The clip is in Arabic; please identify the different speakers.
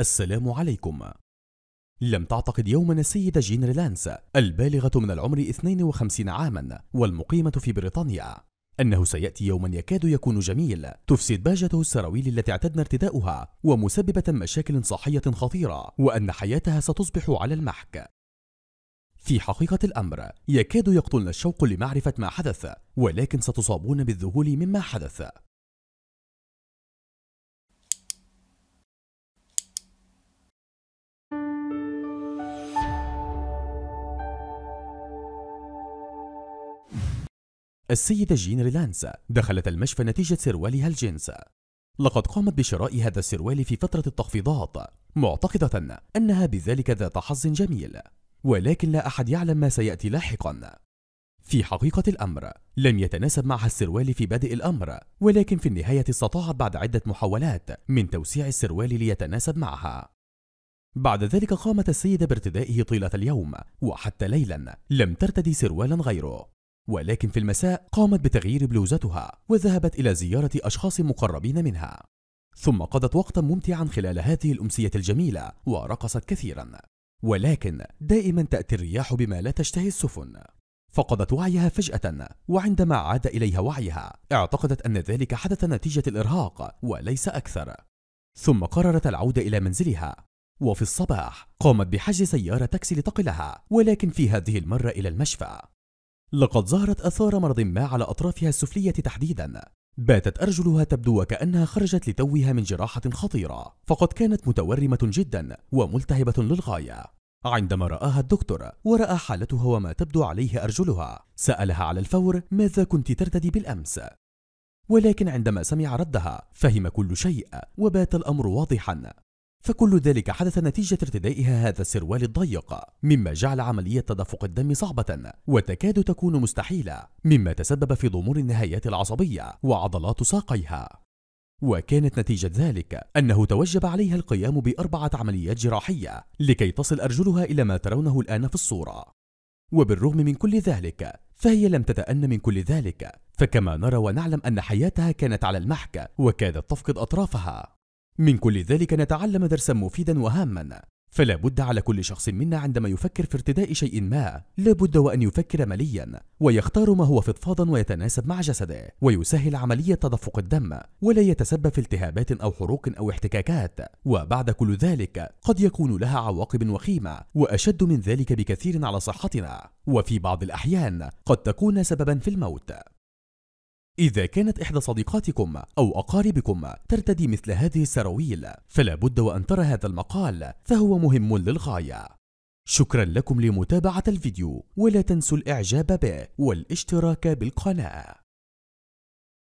Speaker 1: السلام عليكم لم تعتقد يوما السيدة جين ريلانس البالغة من العمر 52 عاما والمقيمة في بريطانيا أنه سيأتي يوما يكاد يكون جميل تفسد باجته السراويل التي اعتدنا ارتداؤها ومسببة مشاكل صحية خطيرة وأن حياتها ستصبح على المحك في حقيقة الأمر يكاد يقتلنا الشوق لمعرفة ما حدث ولكن ستصابون بالذهول مما حدث السيدة جين ريلانس دخلت المشفى نتيجة سروالها الجنس لقد قامت بشراء هذا السروال في فترة التخفيضات معتقدة أنها بذلك ذات حظ جميل ولكن لا أحد يعلم ما سيأتي لاحقا في حقيقة الأمر لم يتناسب معها السروال في بادئ الأمر ولكن في النهاية استطاعت بعد عدة محاولات من توسيع السروال ليتناسب معها بعد ذلك قامت السيدة بارتدائه طيلة اليوم وحتى ليلا لم ترتدي سروالا غيره ولكن في المساء قامت بتغيير بلوزتها وذهبت إلى زيارة أشخاص مقربين منها ثم قضت وقتا ممتعا خلال هذه الأمسية الجميلة ورقصت كثيرا ولكن دائما تأتي الرياح بما لا تشتهي السفن فقدت وعيها فجأة وعندما عاد إليها وعيها اعتقدت أن ذلك حدث نتيجة الإرهاق وليس أكثر ثم قررت العودة إلى منزلها وفي الصباح قامت بحجز سيارة تاكسي لتقلها ولكن في هذه المرة إلى المشفى لقد ظهرت آثار مرض ما على أطرافها السفلية تحديدا باتت أرجلها تبدو وكأنها خرجت لتوها من جراحة خطيرة فقد كانت متورمة جدا وملتهبة للغاية عندما رآها الدكتور ورأى حالتها وما تبدو عليه أرجلها سألها على الفور ماذا كنت ترتدي بالأمس ولكن عندما سمع ردها فهم كل شيء وبات الأمر واضحا فكل ذلك حدث نتيجة ارتدائها هذا السروال الضيق مما جعل عملية تدفق الدم صعبة وتكاد تكون مستحيلة مما تسبب في ضمور النهايات العصبية وعضلات ساقيها وكانت نتيجة ذلك أنه توجب عليها القيام بأربعة عمليات جراحية لكي تصل أرجلها إلى ما ترونه الآن في الصورة وبالرغم من كل ذلك فهي لم تتأن من كل ذلك فكما نرى ونعلم أن حياتها كانت على المحك وكادت تفقد أطرافها من كل ذلك نتعلم درسا مفيدا وهاما فلا بد على كل شخص منا عندما يفكر في ارتداء شيء ما لا بد وأن يفكر مليا ويختار ما هو فضفاضا ويتناسب مع جسده ويسهل عملية تدفق الدم ولا يتسبب في التهابات أو حروق أو احتكاكات وبعد كل ذلك قد يكون لها عواقب وخيمة وأشد من ذلك بكثير على صحتنا وفي بعض الأحيان قد تكون سببا في الموت إذا كانت إحدى صديقاتكم أو أقاربكم ترتدي مثل هذه السراويل فلا بد وأن ترى هذا المقال فهو مهم للغاية شكرا لكم لمتابعة الفيديو ولا تنسوا الإعجاب به والاشتراك بالقناة